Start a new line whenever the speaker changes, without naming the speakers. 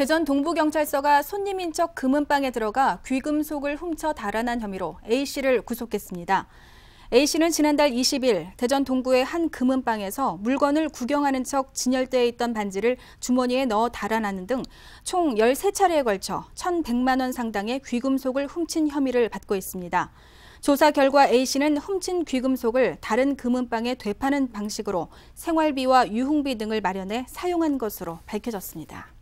대전 동부경찰서가 손님인 척 금은방에 들어가 귀금속을 훔쳐 달아난 혐의로 A씨를 구속했습니다. A씨는 지난달 20일 대전 동구의 한 금은방에서 물건을 구경하는 척 진열대에 있던 반지를 주머니에 넣어 달아나는 등 총 13차례에 걸쳐 1,100만 원 상당의 귀금속을 훔친 혐의를 받고 있습니다. 조사 결과 A씨는 훔친 귀금속을 다른 금은방에 되파는 방식으로 생활비와 유흥비 등을 마련해 사용한 것으로 밝혀졌습니다.